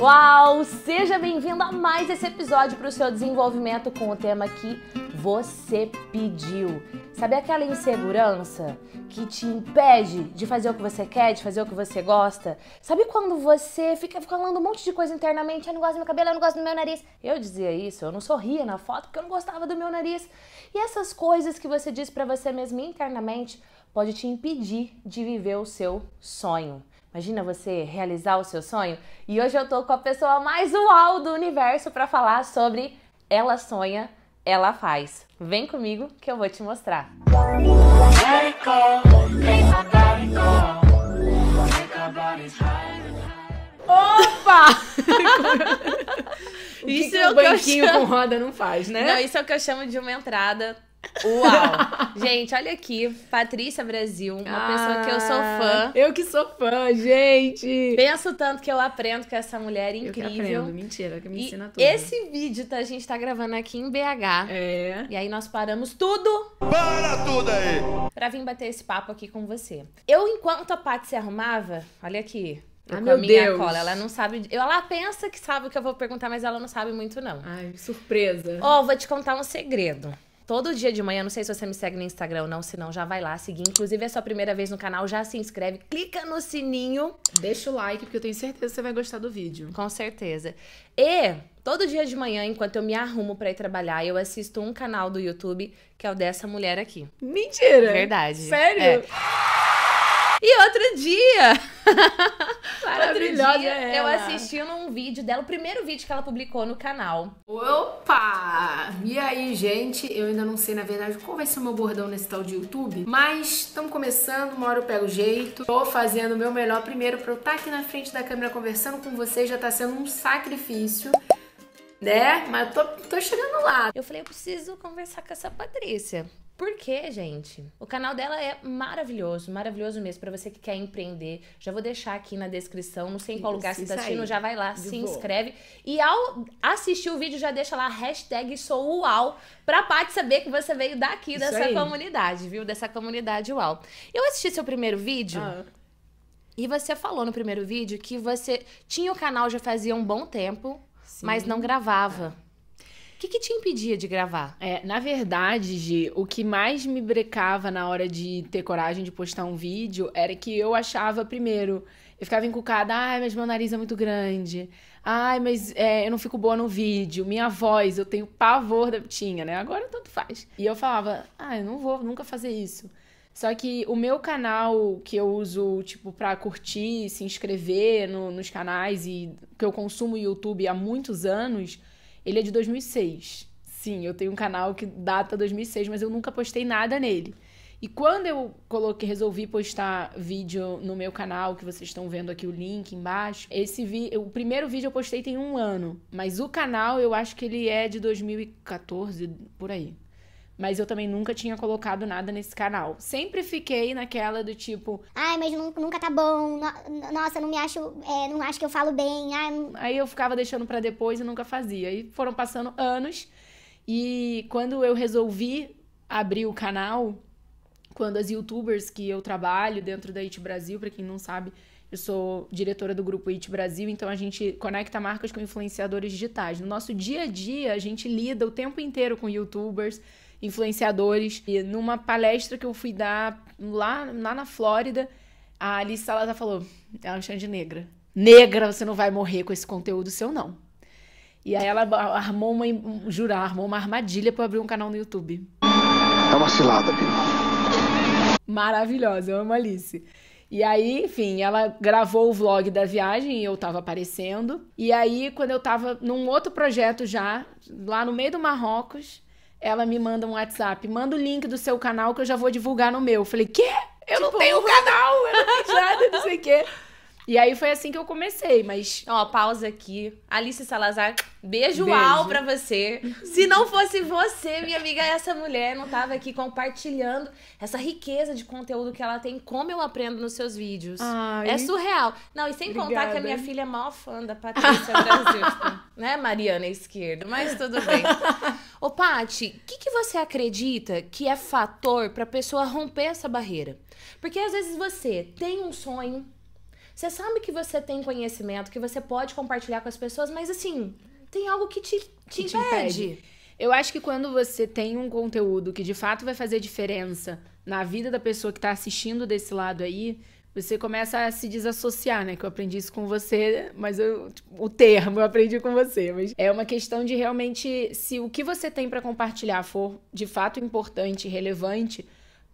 Uau! Seja bem-vindo a mais esse episódio para o seu desenvolvimento com o tema que você pediu. Sabe aquela insegurança que te impede de fazer o que você quer, de fazer o que você gosta? Sabe quando você fica falando um monte de coisa internamente? Eu não gosto do meu cabelo, eu não gosto do meu nariz. Eu dizia isso, eu não sorria na foto porque eu não gostava do meu nariz. E essas coisas que você diz para você mesmo internamente pode te impedir de viver o seu sonho. Imagina você realizar o seu sonho? E hoje eu tô com a pessoa mais uau do universo para falar sobre ela sonha, ela faz. Vem comigo que eu vou te mostrar. Opa! isso é o banquinho chamo... com roda não faz, né? Não, isso é o que eu chamo de uma entrada Uau! gente, olha aqui, Patrícia Brasil, uma ah, pessoa que eu sou fã. Ah, eu que sou fã, gente! Penso tanto que eu aprendo com essa mulher incrível. Eu que aprendo, mentira, que me e ensina tudo. Esse vídeo tá, a gente tá gravando aqui em BH. É. E aí nós paramos tudo. Para tudo aí! Pra vir bater esse papo aqui com você. Eu, enquanto a Paty se arrumava, olha aqui. Eu ah, meu Deus. cola. Ela não sabe. Ela pensa que sabe o que eu vou perguntar, mas ela não sabe muito, não. Ai, surpresa. Ó, oh, vou te contar um segredo. Todo dia de manhã, não sei se você me segue no Instagram ou não, se não, já vai lá seguir. Inclusive, é sua primeira vez no canal, já se inscreve, clica no sininho. Deixa o like, porque eu tenho certeza que você vai gostar do vídeo. Com certeza. E todo dia de manhã, enquanto eu me arrumo para ir trabalhar, eu assisto um canal do YouTube, que é o dessa mulher aqui. Mentira! Verdade. Sério? É. E outro dia. Maravilhosa. Outro dia, eu assistindo um vídeo dela, o primeiro vídeo que ela publicou no canal. Opa! E aí, gente? Eu ainda não sei, na verdade, qual vai ser o meu bordão nesse tal de YouTube, mas estamos começando, uma hora eu pego o jeito. Tô fazendo o meu melhor primeiro pra eu estar tá aqui na frente da câmera conversando com vocês, já tá sendo um sacrifício né? Mas tô, tô chegando lá. Eu falei, eu preciso conversar com essa Patrícia. Porque, gente, o canal dela é maravilhoso, maravilhoso mesmo para você que quer empreender. Já vou deixar aqui na descrição, não sei em qual lugar se você tá assistindo, já vai lá, se inscreve. E ao assistir o vídeo, já deixa lá a hashtag sou UAU pra parte saber que você veio daqui Isso dessa aí. comunidade, viu? Dessa comunidade UAU. Eu assisti seu primeiro vídeo. Ah. E você falou no primeiro vídeo que você tinha o canal já fazia um bom tempo, Sim. mas não gravava. Ah. O que, que, te impedia de gravar? É, na verdade, Gi, o que mais me brecava na hora de ter coragem de postar um vídeo era que eu achava, primeiro, eu ficava encucada, ai, mas meu nariz é muito grande, ai, mas é, eu não fico boa no vídeo, minha voz, eu tenho pavor da. Tinha, né? Agora tanto faz. E eu falava, ai, ah, eu não vou nunca fazer isso. Só que o meu canal que eu uso, tipo, pra curtir, se inscrever no, nos canais e que eu consumo YouTube há muitos anos ele é de 2006. Sim, eu tenho um canal que data 2006, mas eu nunca postei nada nele. E quando eu coloquei, resolvi postar vídeo no meu canal, que vocês estão vendo aqui o link embaixo, esse vi, o primeiro vídeo eu postei tem um ano, mas o canal eu acho que ele é de 2014 por aí mas eu também nunca tinha colocado nada nesse canal. Sempre fiquei naquela do tipo, ai, mas nunca tá bom, no, nossa, não me acho, é, não acho que eu falo bem. Ai, Aí eu ficava deixando para depois e nunca fazia. E foram passando anos e quando eu resolvi abrir o canal, quando as youtubers que eu trabalho dentro da IT Brasil, para quem não sabe, eu sou diretora do grupo IT Brasil, então a gente conecta marcas com influenciadores digitais. No nosso dia a dia, a gente lida o tempo inteiro com youtubers, influenciadores. E numa palestra que eu fui dar lá, lá na Flórida, a Alice Salazar falou: ela me chama de negra. Negra, você não vai morrer com esse conteúdo seu, não. E aí ela armou uma, um, jurar, armou uma armadilha para abrir um canal no YouTube. É uma cilada, Bino. Maravilhosa, eu amo a Alice. E aí, enfim, ela gravou o vlog da viagem e eu tava aparecendo. E aí, quando eu tava num outro projeto já, lá no meio do Marrocos, ela me manda um WhatsApp, manda o link do seu canal que eu já vou divulgar no meu. Eu falei, quê? Eu tipo, não tenho canal, eu não tenho nada, não sei o quê. E aí foi assim que eu comecei, mas, ó, pausa aqui. Alice Salazar, beijo, beijo. ao pra você. Se não fosse você, minha amiga, essa mulher não tava aqui compartilhando essa riqueza de conteúdo que ela tem, como eu aprendo nos seus vídeos. Ai. É surreal. Não, e sem Obrigada. contar que a minha filha é maior fã da Patrícia Brasil, tipo, né, Mariana Esquerda, mas tudo bem. Ô, Pati, o que, que você acredita que é fator pra pessoa romper essa barreira? Porque às vezes você tem um sonho, você sabe que você tem conhecimento, que você pode compartilhar com as pessoas, mas assim, tem algo que te, te, que impede. impede. Eu acho que quando você tem um conteúdo que de fato vai fazer diferença na vida da pessoa que está assistindo desse lado aí, você começa a se desassociar, né? Que eu aprendi isso com você, mas eu, tipo, o termo eu aprendi com você. Mas é uma questão de realmente, se o que você tem para compartilhar for de fato importante e relevante,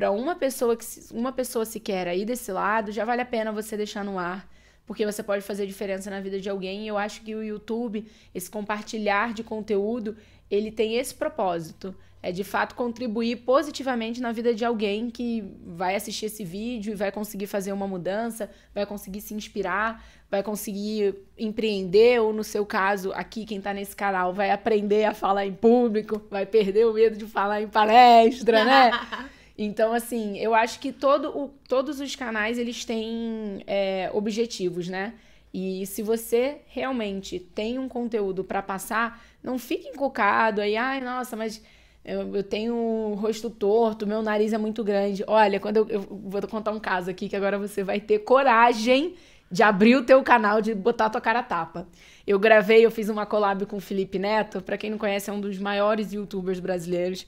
para uma pessoa que uma pessoa sequer aí desse lado, já vale a pena você deixar no ar, porque você pode fazer diferença na vida de alguém. E eu acho que o YouTube, esse compartilhar de conteúdo, ele tem esse propósito. É de fato contribuir positivamente na vida de alguém que vai assistir esse vídeo e vai conseguir fazer uma mudança, vai conseguir se inspirar, vai conseguir empreender, ou no seu caso, aqui, quem está nesse canal, vai aprender a falar em público, vai perder o medo de falar em palestra, né? Então, assim, eu acho que todo o, todos os canais, eles têm é, objetivos, né? E se você realmente tem um conteúdo para passar, não fique encucado aí, ai, nossa, mas eu, eu tenho um rosto torto, meu nariz é muito grande. Olha, quando eu, eu vou contar um caso aqui que agora você vai ter coragem de abrir o teu canal, de botar a tua cara tapa. Eu gravei, eu fiz uma collab com o Felipe Neto, para quem não conhece, é um dos maiores youtubers brasileiros.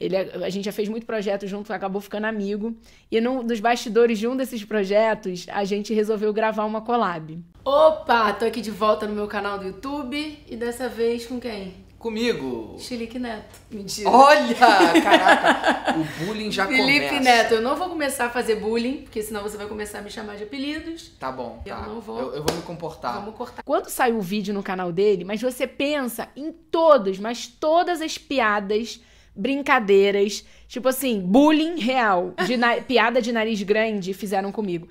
Ele, é, a gente já fez muito projeto junto, acabou ficando amigo. E num, nos bastidores de um desses projetos, a gente resolveu gravar uma collab. Opa, tô aqui de volta no meu canal do YouTube e dessa vez com quem? Comigo. Chilique Neto. Mentira. Olha, caraca, o bullying já Felipe começa. Felipe Neto, eu não vou começar a fazer bullying, porque senão você vai começar a me chamar de apelidos. Tá bom. Eu tá. não vou. Eu, eu, vou me comportar. Vamos cortar. Quando saiu o vídeo no canal dele, mas você pensa em todos, mas todas as piadas brincadeiras, tipo assim, bullying real, de piada de nariz grande fizeram comigo.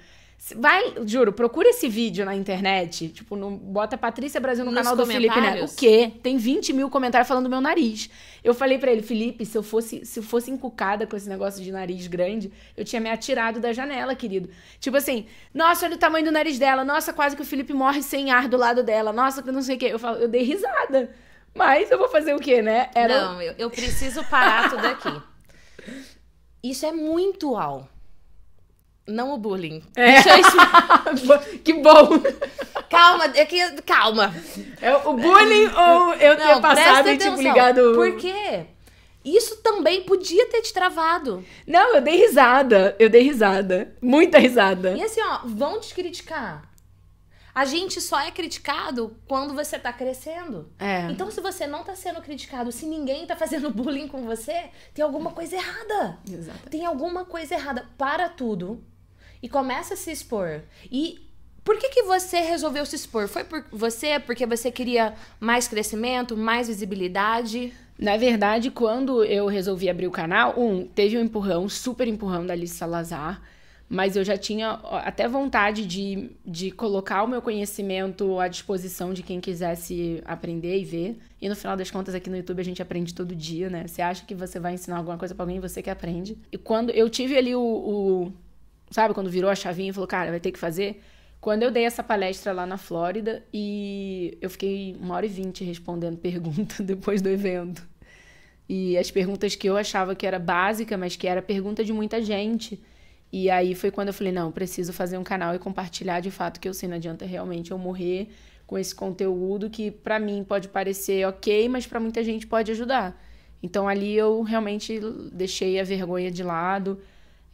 Vai, juro, procura esse vídeo na internet. Tipo, no, bota Patrícia Brasil no Nos canal do Felipe Neto. O quê? Tem 20 mil comentários falando do meu nariz. Eu falei para ele, Felipe, se eu fosse se eu fosse encucada com esse negócio de nariz grande, eu tinha me atirado da janela, querido. Tipo assim, nossa, olha o tamanho do nariz dela. Nossa, quase que o Felipe morre sem ar do lado dela. Nossa, que não sei o quê. Eu, falo, eu dei risada. Mas eu vou fazer o quê, né? Era... Não, eu, eu preciso parar tudo aqui. Isso é muito uau. Não o bullying. É. isso... que bom. Calma, é que, calma. É o bullying ou eu ter passado e tipo, atenção, tipo ligado... Por quê? Isso também podia ter te travado. Não, eu dei risada. Eu dei risada. Muita risada. E assim, ó, vão te criticar. A gente só é criticado quando você tá crescendo. É. Então, se você não tá sendo criticado, se ninguém tá fazendo bullying com você, tem alguma coisa errada. Exato. Tem alguma coisa errada. Para tudo e começa a se expor. E por que, que você resolveu se expor? Foi por você porque você queria mais crescimento, mais visibilidade? Na verdade, quando eu resolvi abrir o canal, um, teve um empurrão, super empurrão da Alice Salazar mas eu já tinha até vontade de, de colocar o meu conhecimento à disposição de quem quisesse aprender e ver. E no final das contas, aqui no YouTube a gente aprende todo dia, né? Você acha que você vai ensinar alguma coisa para alguém, você que aprende. E quando eu tive ali o, o. Sabe, quando virou a chavinha e falou, cara, vai ter que fazer. Quando eu dei essa palestra lá na Flórida e eu fiquei uma hora e vinte respondendo pergunta depois do evento. E as perguntas que eu achava que era básica, mas que era pergunta de muita gente e aí foi quando eu falei, não, preciso fazer um canal e compartilhar de fato que eu sei, não adianta realmente eu morrer com esse conteúdo que para mim pode parecer ok, mas para muita gente pode ajudar. Então ali eu realmente deixei a vergonha de lado,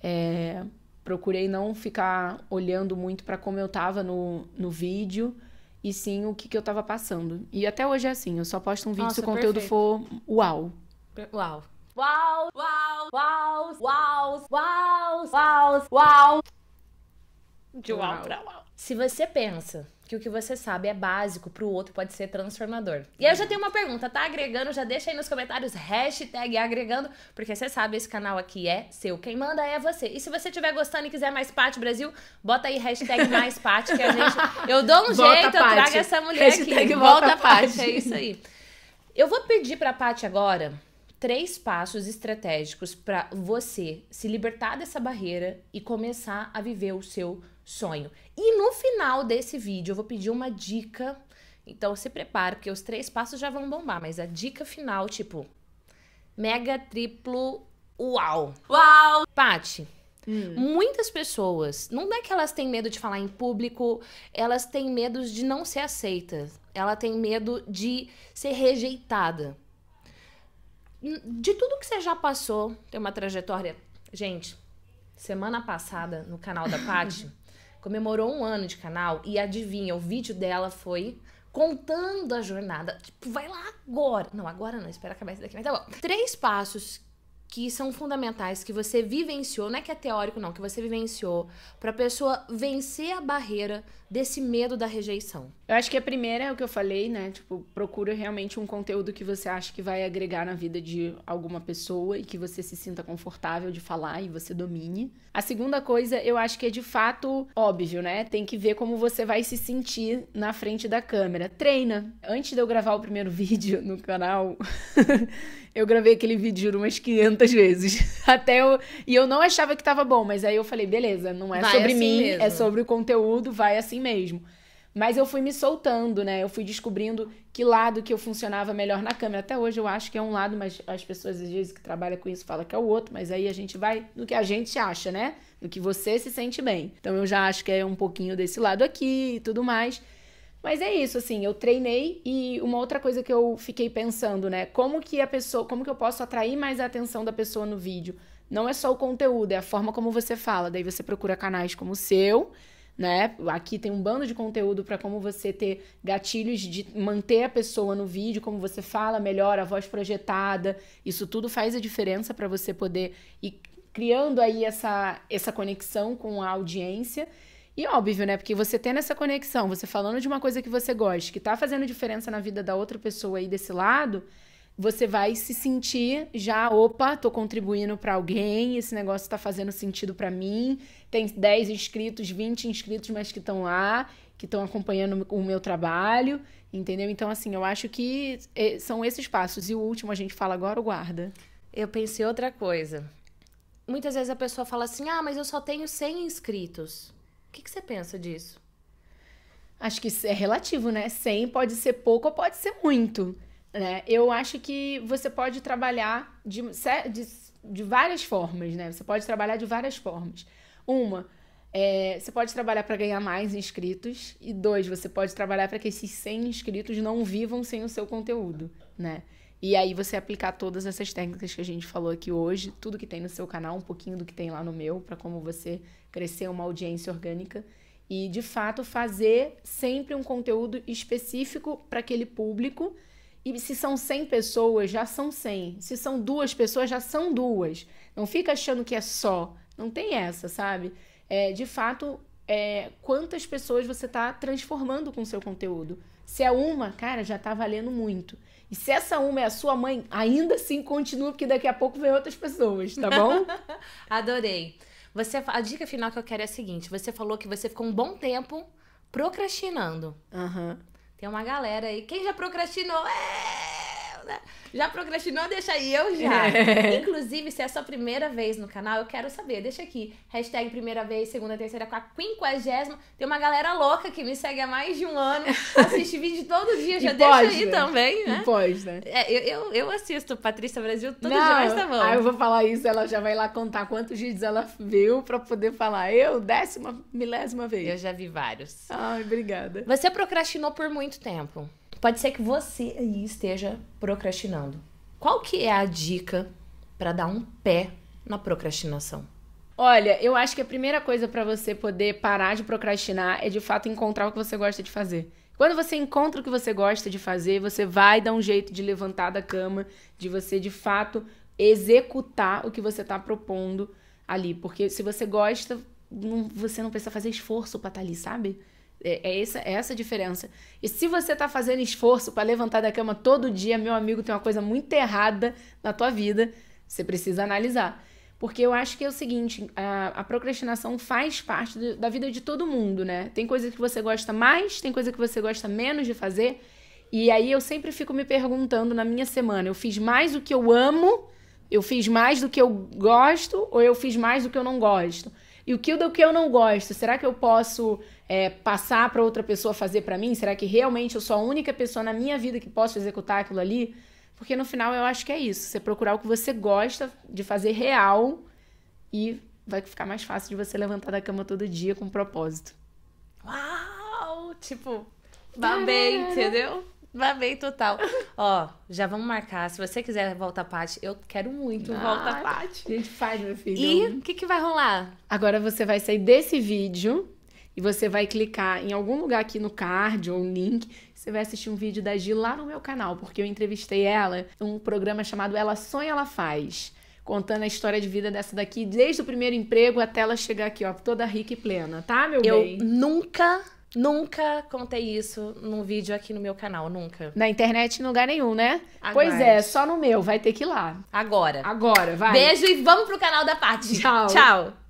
é, procurei não ficar olhando muito para como eu tava no, no vídeo e sim o que, que eu tava passando. E até hoje é assim, eu só posto um vídeo Nossa, se o conteúdo perfeito. for uau. Uau, Uau, uau, uau, uau, uau, uau, uau. De uau pra uau. Se você pensa que o que você sabe é básico, pro outro pode ser transformador. E aí eu já tenho uma pergunta, tá agregando? Já deixa aí nos comentários, hashtag agregando, porque você sabe, esse canal aqui é seu. Quem manda é você. E se você estiver gostando e quiser mais Pate Brasil, bota aí hashtag mais Pati, que a gente... Eu dou um jeito, Pati. eu trago essa mulher hashtag aqui. Volta, volta Pati. É isso aí. Eu vou pedir pra Pate agora três passos estratégicos para você se libertar dessa barreira e começar a viver o seu sonho. E no final desse vídeo eu vou pedir uma dica. Então se prepara, porque os três passos já vão bombar, mas a dica final, tipo, mega triplo uau. Uau! Pati, Hum. Muitas pessoas, não é que elas têm medo de falar em público, elas têm medo de não ser aceitas. Ela tem medo de ser rejeitada de tudo que você já passou, tem uma trajetória. Gente, semana passada no canal da Paty, comemorou um ano de canal e adivinha, o vídeo dela foi contando a jornada. Tipo, vai lá agora. Não, agora não, espera acabar isso daqui, mas tá bom. Três passos que são fundamentais, que você vivenciou, não é que é teórico, não, que você vivenciou, para a pessoa vencer a barreira desse medo da rejeição? Eu acho que a primeira é o que eu falei, né? Tipo, procura realmente um conteúdo que você acha que vai agregar na vida de alguma pessoa e que você se sinta confortável de falar e você domine. A segunda coisa, eu acho que é de fato óbvio, né? Tem que ver como você vai se sentir na frente da câmera. Treina. Antes de eu gravar o primeiro vídeo no canal, eu gravei aquele vídeo de umas 500 muitas vezes. Até eu. E eu não achava que tava bom, mas aí eu falei, beleza, não é vai sobre assim mim, é mesmo. é sobre o conteúdo, vai assim mesmo. Mas eu fui me soltando, né? Eu fui descobrindo que lado que eu funcionava melhor na câmera. Até hoje eu acho que é um lado, mas as pessoas às vezes que trabalham com isso falam que é o outro, mas aí a gente vai no que a gente acha, né? No que você se sente bem. Então eu já acho que é um pouquinho desse lado aqui e tudo mais. Mas é isso, assim, eu treinei e uma outra coisa que eu fiquei pensando, né? Como que a pessoa, como que eu posso atrair mais a atenção da pessoa no vídeo? Não é só o conteúdo, é a forma como você fala. Daí você procura canais como o seu, né? Aqui tem um bando de conteúdo para como você ter gatilhos de manter a pessoa no vídeo, como você fala melhor, a voz projetada. Isso tudo faz a diferença para você poder ir criando aí essa, essa conexão com a audiência. E óbvio, né? Porque você tendo essa conexão, você falando de uma coisa que você gosta, que tá fazendo diferença na vida da outra pessoa aí desse lado, você vai se sentir já, opa, tô contribuindo para alguém, esse negócio tá fazendo sentido para mim. Tem 10 inscritos, 20 inscritos, mas que estão lá, que estão acompanhando o meu trabalho, entendeu? Então, assim, eu acho que é, são esses passos. E o último a gente fala agora, o guarda. Eu pensei outra coisa. Muitas vezes a pessoa fala assim: ah, mas eu só tenho 100 inscritos que, que você pensa disso? Acho que isso é relativo, né? 100 pode ser pouco ou pode ser muito. Né? Eu acho que você pode trabalhar de, de, de várias formas, né? Você pode trabalhar de várias formas. Uma, é, você pode trabalhar para ganhar mais inscritos. E dois, você pode trabalhar para que esses 100 inscritos não vivam sem o seu conteúdo, né? E aí você aplicar todas essas técnicas que a gente falou aqui hoje, tudo que tem no seu canal, um pouquinho do que tem lá no meu, para como você crescer uma audiência orgânica e, de fato, fazer sempre um conteúdo específico para aquele público. E se são 100 pessoas, já são 100. Se são duas pessoas, já são duas. Não fica achando que é só. Não tem essa, sabe? É, de fato, é, quantas pessoas você está transformando com o seu conteúdo. Se é uma, cara, já está valendo muito. E se essa uma é a sua mãe, ainda assim continua, porque daqui a pouco vem outras pessoas, tá bom? Adorei. Você, a dica final que eu quero é a seguinte: você falou que você ficou um bom tempo procrastinando. Uhum. Tem uma galera aí. Quem já procrastinou? É! né? Já procrastinou? Deixa aí, eu já. É. Inclusive, se é a sua primeira vez no canal, eu quero saber. Deixa aqui. Hashtag primeira vez, segunda, terceira, quarta, quinquagésima. Tem uma galera louca que me segue há mais de um ano. Assiste vídeo todo dia, já e deixa pode, aí né? também, né? E pode, né? É, eu, eu, eu, assisto Patrícia Brasil todo Não, dia, mas tá bom. Aí ah, eu vou falar isso, ela já vai lá contar quantos vídeos ela viu pra poder falar. Eu, décima, milésima vez. Eu já vi vários. Ai, obrigada. Você procrastinou por muito tempo. Pode ser que você aí esteja procrastinando. Qual que é a dica para dar um pé na procrastinação? Olha, eu acho que a primeira coisa para você poder parar de procrastinar é de fato encontrar o que você gosta de fazer. Quando você encontra o que você gosta de fazer, você vai dar um jeito de levantar da cama, de você de fato executar o que você está propondo ali. Porque se você gosta, não, você não precisa fazer esforço para estar tá ali, sabe? É, é, essa, é essa a diferença. E se você está fazendo esforço para levantar da cama todo dia, meu amigo, tem uma coisa muito errada na tua vida. Você precisa analisar. Porque eu acho que é o seguinte: a, a procrastinação faz parte do, da vida de todo mundo, né? Tem coisa que você gosta mais, tem coisa que você gosta menos de fazer. E aí eu sempre fico me perguntando na minha semana: eu fiz mais o que eu amo? Eu fiz mais do que eu gosto? Ou eu fiz mais do que eu não gosto? E o que do que eu não gosto, será que eu posso é, passar para outra pessoa fazer para mim? Será que realmente eu sou a única pessoa na minha vida que posso executar aquilo ali? Porque no final eu acho que é isso. Você procurar o que você gosta de fazer real e vai ficar mais fácil de você levantar da cama todo dia com um propósito. Uau! Tipo, babei, entendeu? Babei total. Ó, já vamos marcar. Se você quiser volta a parte eu quero muito ah, volta a parte A gente faz, meu filho. E o que, que vai rolar? Agora você vai sair desse vídeo e você vai clicar em algum lugar aqui no card ou no link. Você vai assistir um vídeo da Gil lá no meu canal, porque eu entrevistei ela num programa chamado Ela Sonha, Ela Faz. Contando a história de vida dessa daqui, desde o primeiro emprego até ela chegar aqui, ó, toda rica e plena, tá, meu eu bem? Eu nunca Nunca contei isso num vídeo aqui no meu canal, nunca. Na internet, em lugar nenhum, né? Aguarde. Pois é, só no meu, vai ter que ir lá. Agora. Agora, vai. Beijo e vamos pro canal da Paty. Tchau. Tchau.